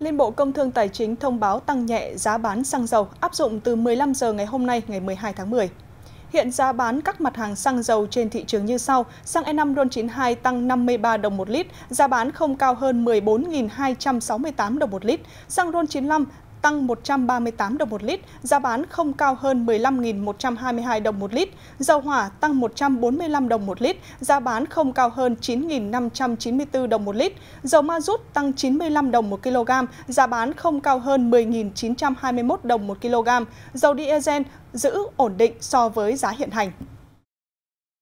Liên Bộ Công Thương Tài chính thông báo tăng nhẹ giá bán xăng dầu áp dụng từ 15 giờ ngày hôm nay ngày 12 tháng 10. Hiện giá bán các mặt hàng xăng dầu trên thị trường như sau: xăng E5 RON92 tăng 53 đồng một lít, giá bán không cao hơn 14.268 đồng một lít; xăng RON95 tăng 138 đồng một lít, giá bán không cao hơn 15.122 đồng một lít. Dầu hỏa tăng 145 đồng một lít, giá bán không cao hơn 9.594 đồng một lít. Dầu ma rút tăng 95 đồng một kg, giá bán không cao hơn 10.921 đồng một kg. Dầu diesel giữ ổn định so với giá hiện hành.